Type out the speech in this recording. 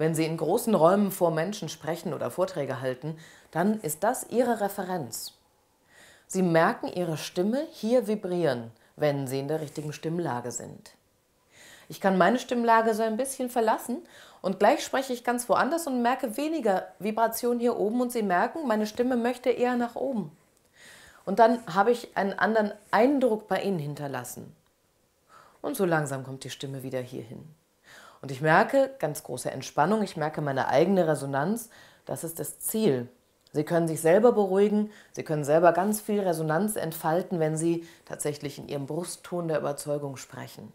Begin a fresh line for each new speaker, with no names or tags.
Wenn Sie in großen Räumen vor Menschen sprechen oder Vorträge halten, dann ist das Ihre Referenz. Sie merken Ihre Stimme hier vibrieren, wenn Sie in der richtigen Stimmlage sind. Ich kann meine Stimmlage so ein bisschen verlassen und gleich spreche ich ganz woanders und merke weniger Vibration hier oben und Sie merken, meine Stimme möchte eher nach oben. Und dann habe ich einen anderen Eindruck bei Ihnen hinterlassen. Und so langsam kommt die Stimme wieder hierhin. Und ich merke ganz große Entspannung, ich merke meine eigene Resonanz, das ist das Ziel. Sie können sich selber beruhigen, Sie können selber ganz viel Resonanz entfalten, wenn Sie tatsächlich in Ihrem Brustton der Überzeugung sprechen.